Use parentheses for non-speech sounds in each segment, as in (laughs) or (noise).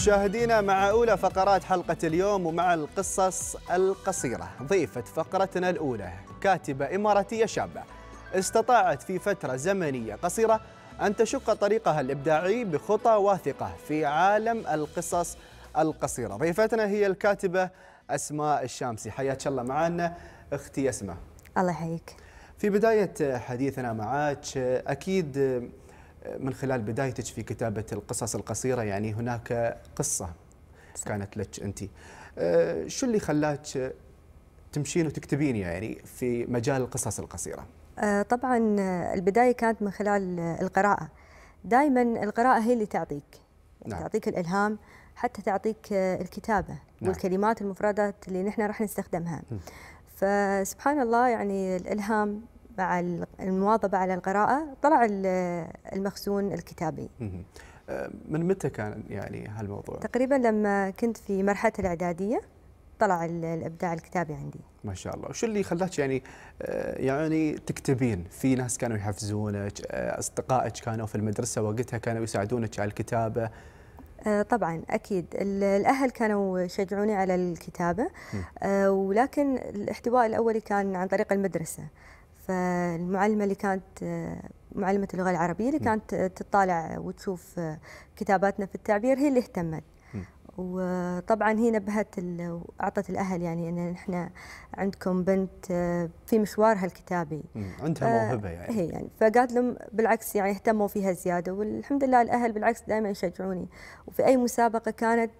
مشاهدينا مع أولى فقرات حلقة اليوم ومع القصص القصيرة ضيفة فقرتنا الأولى كاتبة إماراتية شابة استطاعت في فترة زمنية قصيرة أن تشق طريقها الإبداعي بخطى واثقة في عالم القصص القصيرة ضيفتنا هي الكاتبة أسماء الشامسي حياك الله معنا أختي أسماء الله يحييك في بداية حديثنا معك أكيد من خلال بدايتك في كتابة القصص القصيرة يعني هناك قصة كانت لك أنت آه، شو اللي خلاك تمشين وتكتبين يعني في مجال القصص القصيرة آه، طبعا آه، البداية كانت من خلال القراءة دائما القراءة هي اللي تعطيك نعم. تعطيك الإلهام حتى تعطيك الكتابة نعم. والكلمات المفردات اللي نحن راح نستخدمها م. فسبحان الله يعني الإلهام مع المواظبة على القراءة طلع المخزون الكتابي أه، من متى كان يعني هالموضوع؟ تقريبا لما كنت في مرحلة الإعدادية طلع الابداع الكتابي عندي ما شاء الله وش اللي خلاك يعني أه، يعني تكتبين في ناس كانوا يحفزونك أه، اصدقائك كانوا في المدرسه وقتها كانوا يساعدونك على الكتابه طبعا اكيد الاهل كانوا يشجعوني على الكتابه ولكن الاحتواء الاولي كان عن طريق المدرسه فالمعلمه اللي كانت معلمه اللغه العربيه اللي كانت تطالع وتشوف كتاباتنا في التعبير هي اللي اهتمت وطبعا هي نبهت اعطت الاهل يعني ان احنا عندكم بنت في مشوارها الكتابي عندها موهبه يعني هي يعني فقالت لهم بالعكس يعني اهتموا فيها زياده والحمد لله الاهل بالعكس دائما يشجعوني وفي اي مسابقه كانت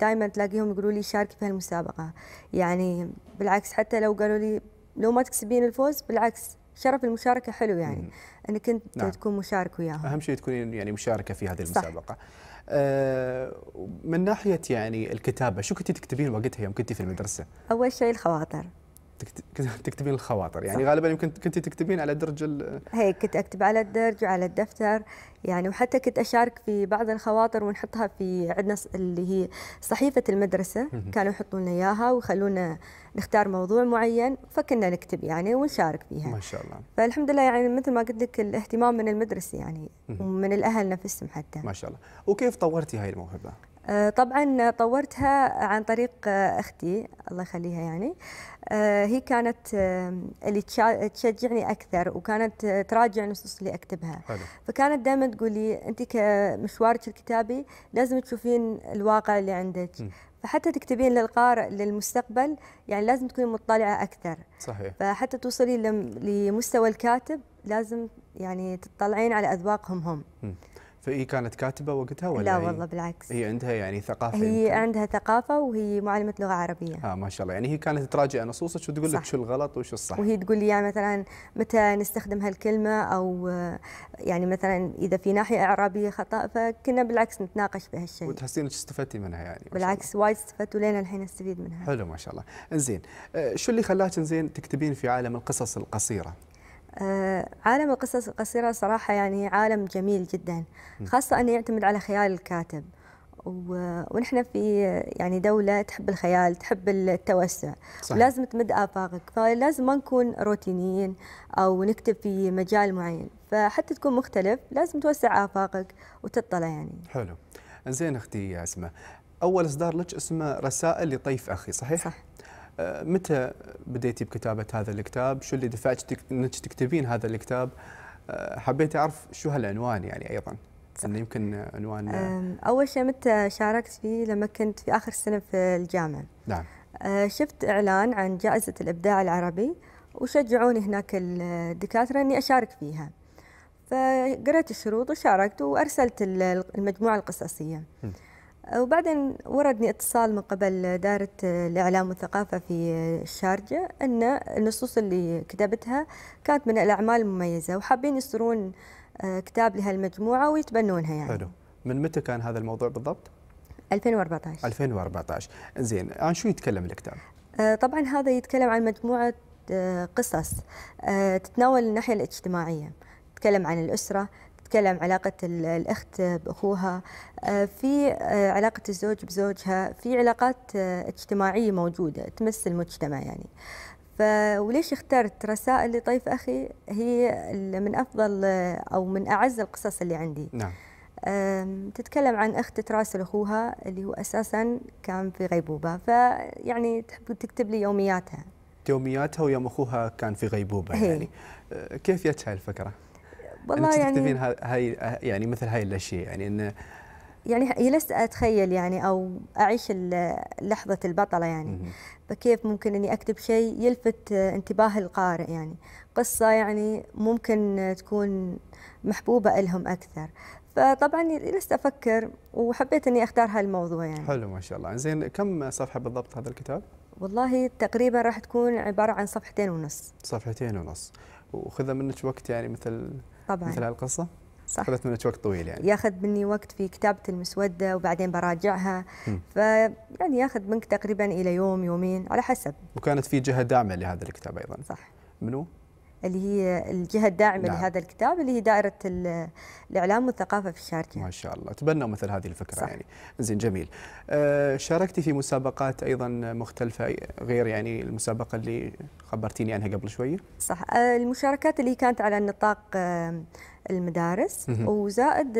دائما تلاقيهم يقولوا لي شاركي في هالمسابقه يعني بالعكس حتى لو قالوا لي لو ما تكسبين الفوز بالعكس شرف المشاركه حلو يعني مم. انك انت نعم. تكون مشارك وياهم اهم شيء تكونين يعني مشاركه في هذه المسابقه صح. آه، من ناحيه يعني الكتابه شو كنت تكتبين وقتها يوم كنت في المدرسه اول شيء الخواطر (laughs) تكتبين الخواطر يعني صح. غالبا يمكن كنت تكتبين على درج ال... هي كنت اكتب على الدرج وعلى الدفتر يعني وحتى كنت اشارك في بعض الخواطر ونحطها في عندنا اللي هي صحيفه المدرسه كانوا يحطوا لنا اياها ويخلونا نختار موضوع معين فكنا نكتب يعني ونشارك فيها ما شاء الله فالحمد لله يعني مثل ما قلت لك الاهتمام من المدرسه يعني ومن الاهل نفسهم حتى ما شاء الله وكيف طورتي هاي الموهبه آه، طبعا طورتها عن طريق آه، اختي الله يخليها يعني آه، هي كانت اللي تشجعني اكثر وكانت تراجع النصوص اللي اكتبها حلو. فكانت دائما تقول لي انت كمشوارك الكتابي لازم تشوفين الواقع اللي عندك م. فحتى تكتبين للقارئ للمستقبل يعني لازم تكوني مطلعه اكثر صحيح فحتى توصلي لمستوى الكاتب لازم يعني تطلعين على اذواقهم هم م. فهي كانت كاتبه وقتها ولا لا والله بالعكس هي عندها يعني ثقافه هي يمكن. عندها ثقافه وهي معلمه لغه عربيه اه ما شاء الله يعني هي كانت تراجع نصوصك وتقول لك شو الغلط وشو الصح وهي تقول لي يعني مثلا متى نستخدم هالكلمه او آه، يعني مثلا اذا في ناحيه اعرابيه خطا فكنا بالعكس نتناقش بهالشيء وتحسين انك استفدتي منها يعني بالعكس وايد استفدت ولين الحين استفيد منها حلو ما شاء الله انزين آه، شو اللي خلاك انزين تكتبين في عالم القصص القصيره آه، عالم القصص القصيرة صراحة يعني عالم جميل جدا خاصة أنه يعتمد على خيال الكاتب ونحن في يعني دولة تحب الخيال تحب التوسع صحيح. ولازم تمد آفاقك فلازم ما نكون روتينيين أو نكتب في مجال معين فحتى تكون مختلف لازم توسع آفاقك وتطلع يعني حلو زين أختي يا أسماء أول إصدار لك اسمه رسائل لطيف أخي صحيح؟ صح آه، متى بديتي بكتابة هذا الكتاب؟ شو اللي دفعك انك تكتبين هذا الكتاب؟ آه، حبيت اعرف شو هالعنوان يعني ايضا. انه يمكن عنوان آه، اول شيء متى شاركت فيه لما كنت في اخر سنه في الجامعه. نعم. شفت اعلان عن جائزه الابداع العربي وشجعوني هناك الدكاتره اني اشارك فيها. فقرأت الشروط وشاركت وارسلت المجموعه القصصيه. م. وبعدين وردني اتصال من قبل دائرة الإعلام والثقافة في الشارجة أن النصوص اللي كتبتها كانت من الأعمال المميزة وحابين يصدرون آه، كتاب لهالمجموعة ويتبنونها يعني حلو من متى كان هذا الموضوع بالضبط؟ 2014 2014 زين عن شو يتكلم الكتاب؟ آه، طبعا هذا يتكلم عن مجموعة آه، قصص تتناول الناحية الاجتماعية تتكلم عن الأسرة تكلم علاقة الأخت بأخوها آه، في آه، علاقة الزوج بزوجها في علاقات آه، اجتماعية موجودة تمس المجتمع يعني فوليش اخترت رسائل لطيف أخي هي من أفضل أو من أعز القصص اللي عندي نعم. تتكلم عن اخت تراسل اخوها اللي هو اساسا كان في غيبوبه فيعني تحب تكتب لي يومياتها يومياتها ويوم اخوها كان في غيبوبه هي. يعني كيف جت الفكرة؟ والله يعني تكتفين هاي يعني مثل هاي الاشياء يعني انه يعني لست اتخيل يعني او اعيش لحظه البطله يعني فكيف ممكن اني اكتب شيء يلفت انتباه القارئ يعني قصه يعني ممكن تكون محبوبه لهم اكثر فطبعا لست افكر وحبيت اني اختار هالموضوع يعني حلو ما شاء الله زين كم صفحه بالضبط هذا الكتاب والله تقريبا راح تكون عباره عن صفحتين ونص صفحتين ونص وخذ منك وقت يعني مثل طبعا مثل هالقصه صح اخذت منك وقت طويل يعني ياخذ مني وقت في كتابه المسوده وبعدين براجعها ف يعني ياخذ منك تقريبا الى يوم يومين على حسب وكانت في جهه داعمه لهذا الكتاب ايضا صح منو اللي هي الجهه الداعمه نعم. لهذا الكتاب اللي هي دائره الاعلام والثقافه في الشارقه ما شاء الله تبنوا مثل هذه الفكره صح. يعني زين جميل آه، شاركتي في مسابقات ايضا مختلفه غير يعني المسابقه اللي خبرتيني عنها قبل شويه صح آه، المشاركات اللي كانت على النطاق آه، المدارس وزائد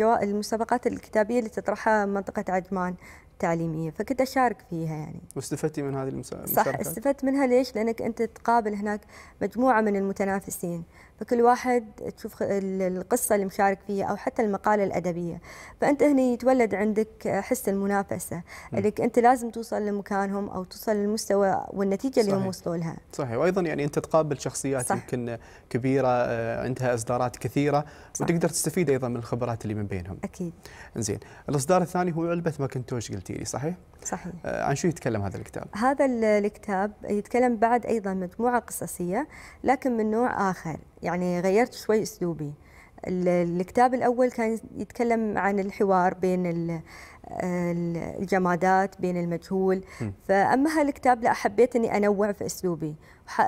المسابقات الكتابيه اللي تطرحها منطقه عجمان تعليميه فكنت اشارك فيها يعني واستفدتي من هذه المشاركات صح استفدت منها ليش لانك انت تقابل هناك مجموعه من المتنافسين فكل واحد تشوف القصة اللي مشارك فيها أو حتى المقالة الأدبية فأنت هنا يتولد عندك حس المنافسة انك أنت لازم توصل لمكانهم أو توصل للمستوى والنتيجة اللي هم وصلوا لها صحيح وأيضا يعني أنت تقابل شخصيات يمكن كبيرة آه، عندها إصدارات كثيرة صح. وتقدر تستفيد أيضا من الخبرات اللي من بينهم أكيد زين الإصدار الثاني هو علبة ماكنتوش قلتي لي صحيح؟ صحيح آه، عن شو يتكلم هذا الكتاب؟ هذا الكتاب يتكلم بعد أيضا مجموعة قصصية لكن من نوع آخر يعني غيرت شوي أسلوبي الكتاب الأول كان يتكلم عن الحوار بين الجمادات بين المجهول فأما هالكتاب لا حبيت أني أنوع في أسلوبي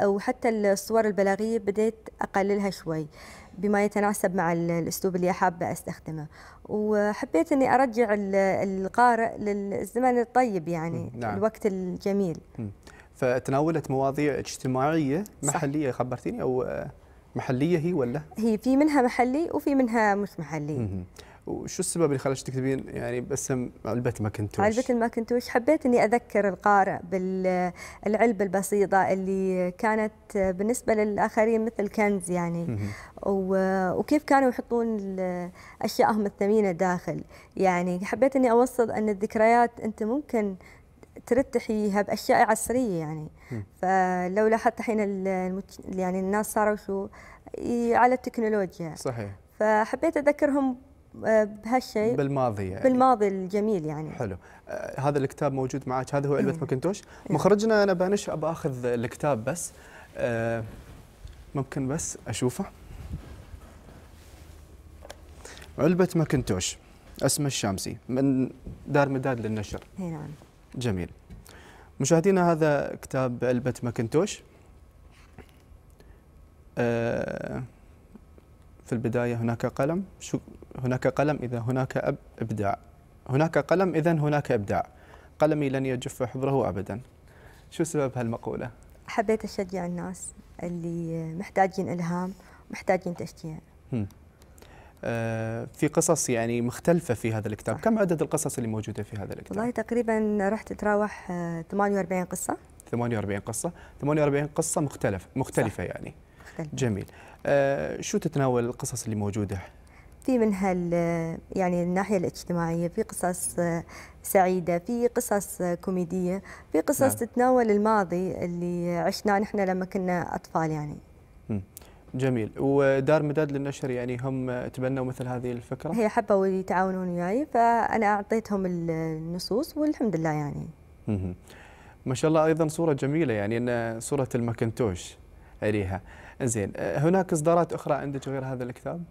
وحتى الصور البلاغية بديت أقللها شوي بما يتناسب مع الاسلوب اللي حابه استخدمه وحبيت اني ارجع القارئ للزمن الطيب يعني نعم. الوقت الجميل فتناولت مواضيع اجتماعيه محليه خبرتيني او آه، محليه هي ولا هي في منها محلي وفي منها مش محلي وشو السبب اللي خلاك تكتبين يعني باسم علبة ماكنتوش؟ علبة الماكنتوش حبيت اني اذكر القارئ بالعلبة البسيطة اللي كانت بالنسبة للاخرين مثل كنز يعني وكيف كانوا يحطون اشيائهم الثمينة داخل يعني حبيت اني اوصل ان الذكريات انت ممكن ترتحيها باشياء عصريه يعني فلو لاحظت الحين يعني الناس صاروا شو على التكنولوجيا صحيح فحبيت اذكرهم بهالشيء آه، بالماضي يعني. بالماضي الجميل يعني حلو آه هذا الكتاب موجود معك هذا هو علبه ماكنتوش إيه. مخرجنا انا بانش ابى اخذ الكتاب بس آه ممكن بس اشوفه علبه ماكنتوش اسمه الشامسي من دار مداد للنشر إيه، نعم جميل مشاهدينا هذا كتاب علبه ماكنتوش آه في البداية هناك قلم شو هناك قلم إذا هناك أب إبداع هناك قلم إذا هناك إبداع قلمي لن يجف حبره أبدا شو سبب هالمقولة؟ حبيت أشجع الناس اللي محتاجين إلهام محتاجين تشجيع آه، في قصص يعني مختلفة في هذا الكتاب صح. كم عدد القصص اللي موجودة في هذا الكتاب؟ والله تقريبا راح تتراوح 48 آه، قصة 48 قصة 48 قصة مختلف مختلفة صح. يعني مختلفة. جميل آه، شو تتناول القصص اللي موجوده في منها يعني الناحية الاجتماعية في قصص آه، سعيدة في قصص آه، كوميدية في قصص نعم. تتناول الماضي اللي عشناه نحن لما كنا أطفال يعني جميل ودار مداد للنشر يعني هم تبنوا مثل هذه الفكرة هي حبوا يتعاونون وياي فأنا أعطيتهم النصوص والحمد لله يعني ما شاء الله أيضا صورة جميلة يعني أن صورة المكنتوش أريها زين أه، هناك اصدارات اخرى عندك غير هذا الكتاب؟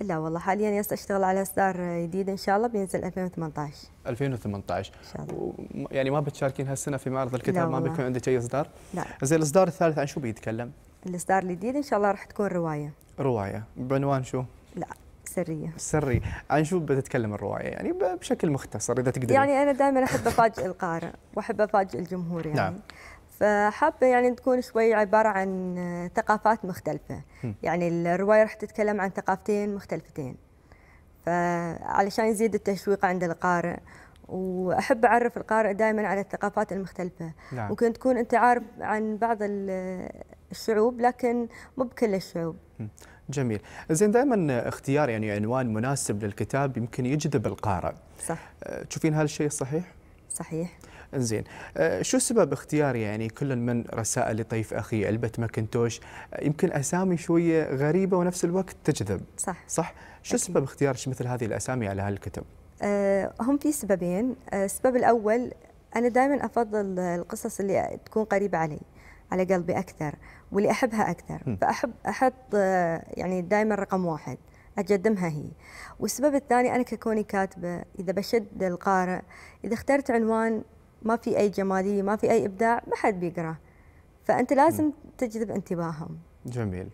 لا والله حاليا يس اشتغل على اصدار جديد ان شاء الله بينزل 2018 2018 ان شاء الله يعني ما بتشاركين هالسنه في معرض الكتاب ما بيكون عندك اي اصدار؟ لا زين الاصدار الثالث عن شو بيتكلم؟ الاصدار الجديد ان شاء الله راح تكون روايه روايه بعنوان شو؟ لا سرية سري عن شو بتتكلم الرواية يعني بشكل مختصر إذا تقدر يعني أنا دائما أحب أفاجئ القارئ وأحب أفاجئ الجمهور نعم. يعني نعم. فحابة يعني تكون شوي عبارة عن آه، ثقافات مختلفة يعني الرواية راح تتكلم عن ثقافتين مختلفتين فعلشان يزيد التشويق عند القارئ واحب اعرف القارئ دائما على الثقافات المختلفه نعم. ممكن تكون انت عارف عن بعض آه، الشعوب لكن مو بكل الشعوب جميل زين دائما اختيار يعني عنوان مناسب للكتاب يمكن يجذب القارئ صح آه، تشوفين هالشيء صحيح صحيح انزين آه، شو سبب اختيار يعني كل من رسائل لطيف اخي علبه ماكنتوش يمكن اسامي شويه غريبه ونفس الوقت تجذب صح صح شو أكيد. سبب اختيارك مثل هذه الاسامي على هالكتب أه هم في سببين آه، السبب الاول انا دائما افضل القصص اللي تكون قريبه علي على قلبي اكثر واللي احبها اكثر م. فاحب احط آه، يعني دائما رقم واحد أقدمها هي والسبب الثاني أنا ككوني كاتبة إذا بشد القارئ إذا اخترت عنوان ما في اي جماليه ما في اي ابداع ما حد بيقراه فانت لازم تجذب انتباههم جميل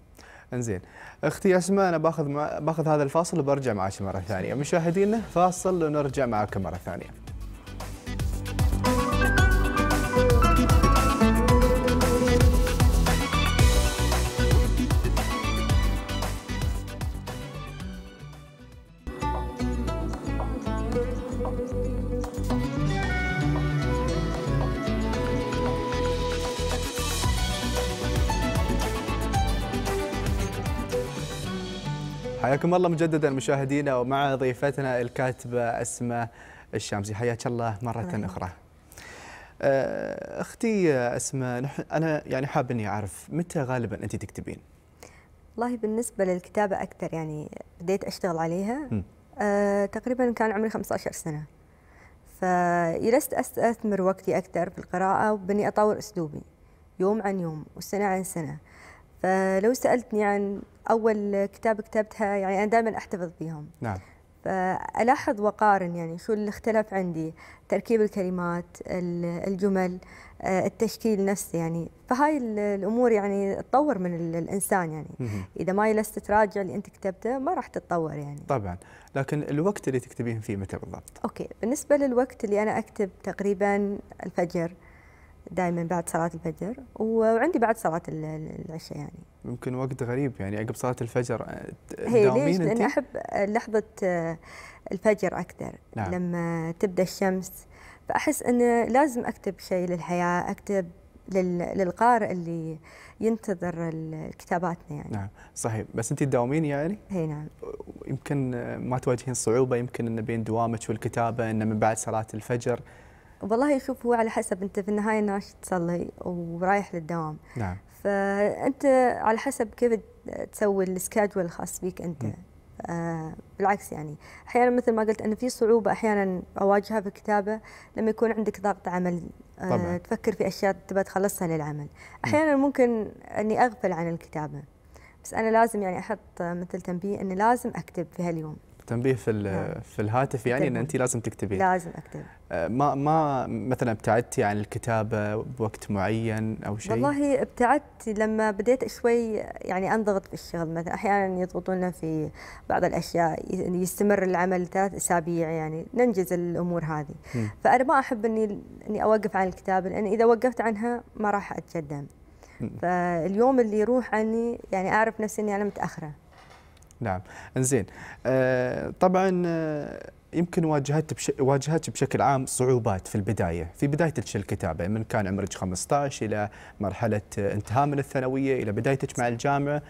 انزين اختي اسماء انا باخذ باخذ هذا الفاصل وبرجع معك مره ثانيه مشاهدينا فاصل ونرجع معكم مره ثانيه حياكم الله مجددا مشاهدينا ومع ضيفتنا الكاتبه اسماء الشامسي حياك الله مره مم. اخرى. آه، اختي اسماء انا يعني حاب اني اعرف متى غالبا انت تكتبين؟ والله بالنسبه للكتابه اكثر يعني بديت اشتغل عليها أه تقريبا كان عمري 15 سنه. فجلست استثمر وقتي اكثر في القراءه وباني اطور اسلوبي يوم عن يوم وسنه عن سنه. فلو سالتني عن اول كتاب كتبتها يعني انا دائما احتفظ بهم نعم فألاحظ وقارن يعني شو اللي اختلف عندي تركيب الكلمات الجمل آه، التشكيل نفسه يعني فهاي الأمور يعني تطور من الإنسان يعني إذا ما يلست تراجع اللي أنت كتبته ما راح تتطور يعني طبعا لكن الوقت اللي تكتبين فيه متى بالضبط؟ أوكي بالنسبة للوقت اللي أنا أكتب تقريبا الفجر دائما بعد صلاه الفجر وعندي بعد صلاه العشاء يعني يمكن وقت غريب يعني عقب صلاه الفجر هي ليش لان احب لحظه آه، الفجر اكثر نعم. لما تبدا الشمس فاحس انه لازم اكتب شيء للحياه اكتب للقارئ اللي ينتظر كتاباتنا يعني نعم صحيح بس انت تداومين يعني؟ اي نعم يمكن ما تواجهين صعوبه يمكن انه بين دوامك والكتابه انه من بعد صلاه الفجر والله شوف هو على حسب انت في النهايه ناش تصلي ورايح للدوام نعم فانت على حسب كيف تسوي السكادول الخاص بيك انت آه بالعكس يعني احيانا مثل ما قلت ان في صعوبه احيانا اواجهها في الكتابه لما يكون عندك ضغط عمل آه تفكر في اشياء تبى تخلصها للعمل احيانا م. ممكن اني اغفل عن الكتابه بس انا لازم يعني احط مثل تنبيه اني لازم اكتب في هاليوم تنبيه في نعم. في الهاتف يعني ان انت لازم تكتبين لازم اكتب آه، ما ما مثلا ابتعدتي عن الكتابه بوقت معين او شيء والله ابتعدت لما بديت شوي يعني انضغط في الشغل مثلا احيانا يضغطونا في بعض الاشياء يستمر العمل ثلاث اسابيع يعني ننجز الامور هذه م. فانا ما احب اني اني اوقف عن الكتابه لان اذا وقفت عنها ما راح اتقدم فاليوم اللي يروح عني يعني اعرف نفسي اني انا متاخره نعم انزين آه طبعا آه، يمكن واجهت بش... واجهت بشكل عام صعوبات في البدايه في بدايه الكتابه من كان عمرك 15 الى مرحله انتهاء من الثانويه الى بدايتك مع الجامعه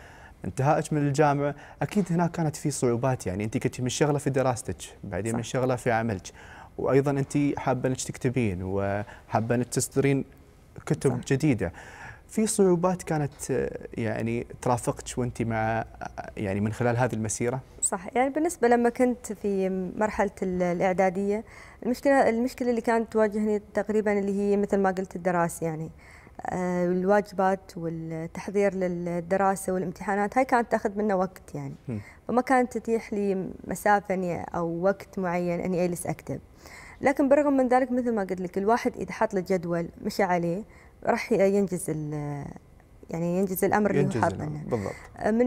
انتهائك من الجامعه اكيد هناك كانت في صعوبات يعني انت كنت من شغله في دراستك بعدين من شغله في عملك وايضا انت حابه انك تكتبين وحابه انك تصدرين كتب صح. جديده في صعوبات كانت آه، يعني ترافقتش وانت مع آه، يعني من خلال هذه المسيره؟ صح يعني بالنسبه لما كنت في مرحله الاعداديه المشكله المشكله اللي كانت تواجهني تقريبا اللي هي مثل ما قلت الدراسه يعني آه، الواجبات والتحضير للدراسه والامتحانات هاي كانت تاخذ منا وقت يعني فما كانت تتيح لي مسافه اني او وقت معين اني اجلس اكتب لكن بالرغم من ذلك مثل ما قلت لك الواحد اذا حط له جدول مشى عليه راح ينجز يعني ينجز الامر اللي ينجز هو حاطنه بالضبط آه، من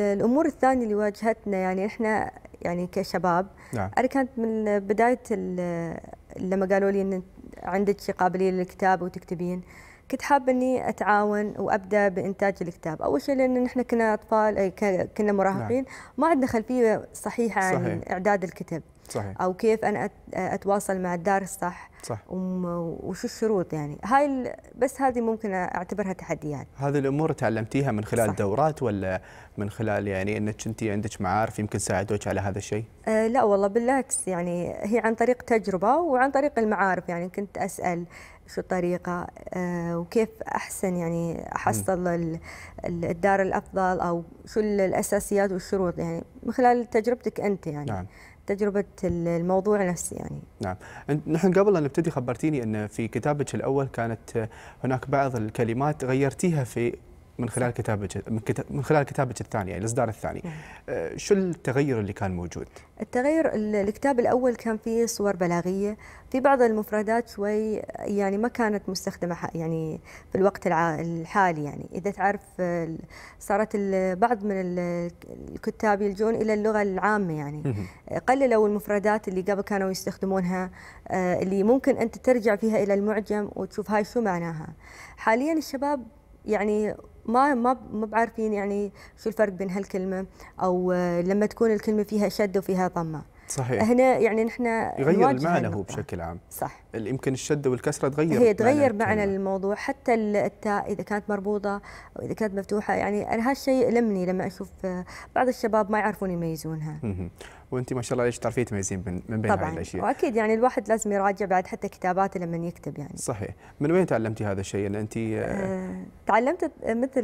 الامور الثانيه اللي واجهتنا يعني احنا يعني كشباب نعم. انا كانت من بدايه لما قالوا لي ان عندك قابليه للكتابه وتكتبين كنت حابه اني اتعاون وابدا بانتاج الكتاب، اول شيء لان نحن كنا اطفال كنا مراهقين نعم. ما عندنا خلفيه صحيحه صحيح. عن اعداد الكتب. صحيح. او كيف انا اتواصل مع الدار الصح صح وشو الشروط يعني هاي بس هذه ممكن اعتبرها تحديات هذه الامور تعلمتيها من خلال صح. دورات ولا من خلال يعني انك انت عندك معارف يمكن ساعدوك على هذا الشيء أه لا والله بالعكس يعني هي عن طريق تجربه وعن طريق المعارف يعني كنت اسال شو الطريقه أه وكيف احسن يعني احصل م. الدار الافضل او شو الاساسيات والشروط يعني من خلال تجربتك انت يعني نعم. تجربه الموضوع نفسه يعني. نعم، نحن قبل أن نبتدي خبرتيني ان في كتابك الاول كانت هناك بعض الكلمات غيرتيها في من خلال كتابك من, كتاب من خلال كتابك الثاني يعني الاصدار الثاني نعم. آه، شو التغير اللي كان موجود؟ التغير الكتاب الاول كان فيه صور بلاغيه في بعض المفردات شوي يعني ما كانت مستخدمه يعني في الوقت الحالي يعني اذا تعرف آه، صارت بعض من الكتاب يلجون الى اللغه العامه يعني قللوا المفردات اللي قبل كانوا يستخدمونها آه، اللي ممكن انت ترجع فيها الى المعجم وتشوف هاي شو معناها حاليا الشباب يعني ما ما ما بعارفين يعني شو الفرق بين هالكلمه او آه، لما تكون الكلمه فيها شده وفيها ضمه صحيح هنا يعني نحن يغير المعنى هو بشكل عام صح يمكن الشده والكسره تغير هي تغير معنى الموضوع حتى التاء اذا كانت مربوطه او اذا كانت مفتوحه يعني انا هالشيء يألمني لما اشوف آه، بعض الشباب ما يعرفون يميزونها وانت ما شاء الله ليش تعرفين تميزين من بين طبعا هاي الاشياء واكيد يعني الواحد لازم يراجع بعد حتى كتاباته لما يكتب يعني صحيح من وين تعلمتي هذا الشيء ان يعني انت آه تعلمت مثل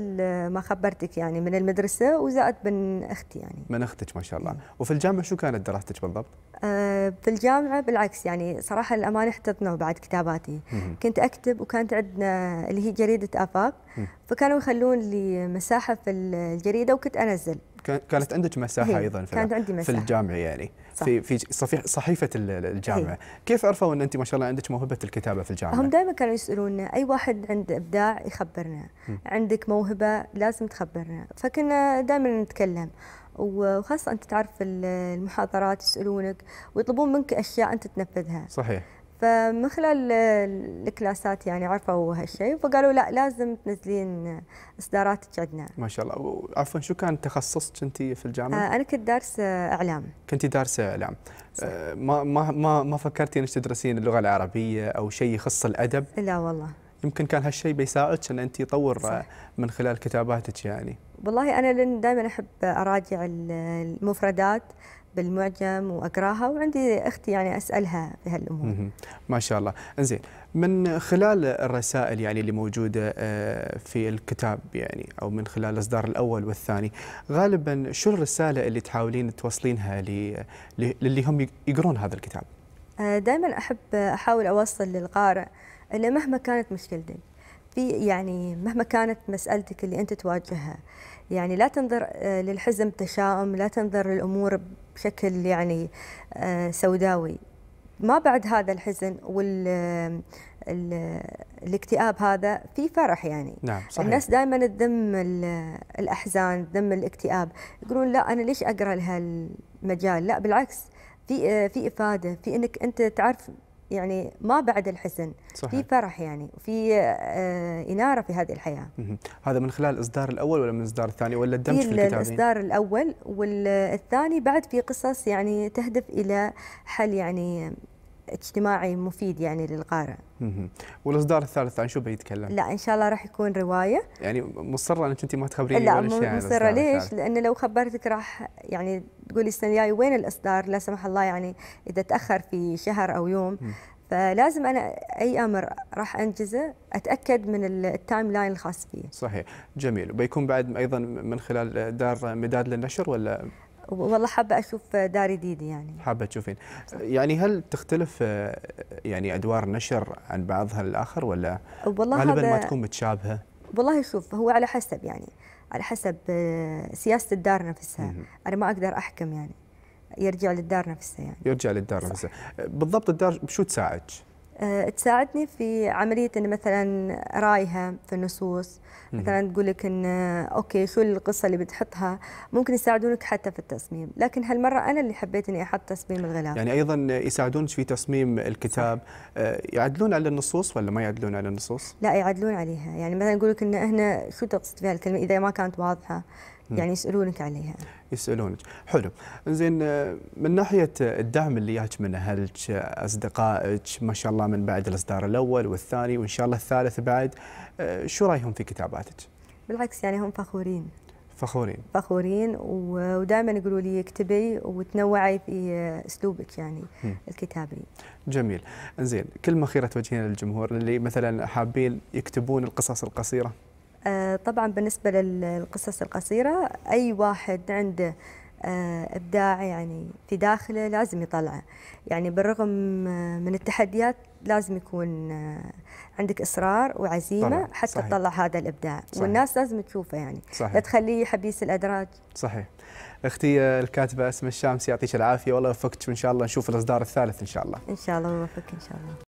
ما خبرتك يعني من المدرسه وزائد من اختي يعني من اختك ما شاء الله إيه. وفي الجامعه شو كانت دراستك بالضبط آه في الجامعه بالعكس يعني صراحه الامانه احتضنوا بعد كتاباتي مم. كنت اكتب وكانت عندنا اللي هي جريده افاق مم. فكانوا يخلون لي مساحه في الجريده وكنت انزل كانت عندك مساحه إيه، ايضا في كانت عندي مساحه في الجامعه يعني صح. في في صحيفه الجامعه هي. إيه. كيف عرفوا ان انت ما شاء الله عندك موهبه الكتابه في الجامعه هم دائما كانوا يسالونا اي واحد عنده ابداع يخبرنا م. عندك موهبه لازم تخبرنا فكنا دائما نتكلم وخاصه انت تعرف المحاضرات يسالونك ويطلبون منك اشياء انت تنفذها صحيح فمن خلال الكلاسات يعني عرفوا هالشيء فقالوا لا لازم تنزلين اصداراتك عندنا. ما شاء الله، عفوا شو كان تخصصك انت في الجامعه؟ آه انا كنت دارسه اعلام. كنت دارسه اعلام. آه ما ما ما فكرتي انك تدرسين اللغه العربيه او شيء يخص الادب؟ لا والله. يمكن كان هالشيء بيساعدك ان انت تطور صح. من خلال كتاباتك يعني. والله انا لان دائما احب اراجع المفردات بالمعجم واقراها وعندي اختي يعني اسالها بهالامور. ما شاء الله، انزين من خلال الرسائل يعني اللي موجوده آه، في الكتاب يعني او من خلال الاصدار الاول والثاني، غالبا شو الرساله اللي تحاولين توصلينها للي هم يقرون هذا الكتاب؟ آه، دائما احب احاول اوصل للقارئ انه مهما كانت مشكلتك في يعني مهما كانت مسألتك اللي أنت تواجهها يعني لا تنظر آه، للحزن بتشاؤم لا تنظر للأمور بشكل يعني آه، سوداوي ما بعد هذا الحزن وال الاكتئاب هذا في فرح يعني نعم صحيح. الناس دائما تذم الاحزان تذم الاكتئاب يقولون لا انا ليش اقرا لهالمجال لا بالعكس في آه، في افاده في انك انت تعرف يعني ما بعد الحزن صحيح. في فرح يعني وفي آه، إنارة في هذه الحياة هذا من خلال الإصدار الأول ولا من الإصدار الثاني ولا الدمج في الكتابين؟ الإصدار الأول والثاني بعد في قصص يعني تهدف إلى حل يعني اجتماعي مفيد يعني للقارئ. والاصدار الثالث عن شو بيتكلم؟ لا ان شاء الله راح يكون روايه. يعني مصره انك انت ما تخبريني لا مصره ليش؟ لان لو خبرتك راح يعني تقولي السنه الجايه وين الاصدار؟ لا سمح الله يعني اذا تاخر في شهر او يوم فلازم انا اي امر راح انجزه اتاكد من التايم لاين الخاص فيه. صحيح، جميل، وبيكون بعد ايضا من خلال دار مداد للنشر ولا؟ والله حابه اشوف دار جديد يعني حابه تشوفين يعني هل تختلف آه، يعني ادوار النشر عن بعضها الاخر ولا والله غالبا ما تكون متشابهه والله شوف هو على حسب يعني على حسب آه، سياسه الدار نفسها انا ما اقدر احكم يعني يرجع للدار نفسها يعني يرجع للدار صح. نفسها بالضبط الدار بشو تساعدك آه، تساعدني في عمليه ان مثلا رايها في النصوص مثلا تقول لك ان آه، اوكي شو القصه اللي بتحطها ممكن يساعدونك حتى في التصميم لكن هالمره انا اللي حبيت اني احط تصميم الغلاف يعني ايضا يساعدونك في تصميم الكتاب صح. آه، يعدلون على النصوص ولا ما يعدلون على النصوص لا يعدلون عليها يعني مثلا يقول لك ان هنا شو تقصد بها الكلمه اذا ما كانت واضحه يعني يسالونك عليها يسالونك حلو زين آه، من ناحيه الدعم اللي ياك من اهلك اصدقائك ما شاء الله من بعد الاصدار الاول والثاني وان شاء الله الثالث بعد آه، شو رايهم في كتاباتك بالعكس يعني هم فخورين فخورين فخورين ودائما يقولوا لي اكتبي وتنوعي في اسلوبك يعني الكتابي. جميل، زين، كلمه اخيره توجهينها للجمهور اللي مثلا حابين يكتبون القصص القصيره. آه، طبعا بالنسبة للقصص القصيرة أي واحد عنده آه، إبداع يعني في داخله لازم يطلعه يعني بالرغم آه، من التحديات لازم يكون عندك اصرار وعزيمه طلع. حتى صحيح. تطلع هذا الابداع صحيح. والناس لازم تشوفه يعني لا تخليه حبيس الادراج صحيح اختي الكاتبه اسم الشامس يعطيك العافيه والله وفقتش وان شاء الله نشوف الاصدار الثالث ان شاء الله ان شاء الله وفقك ان شاء الله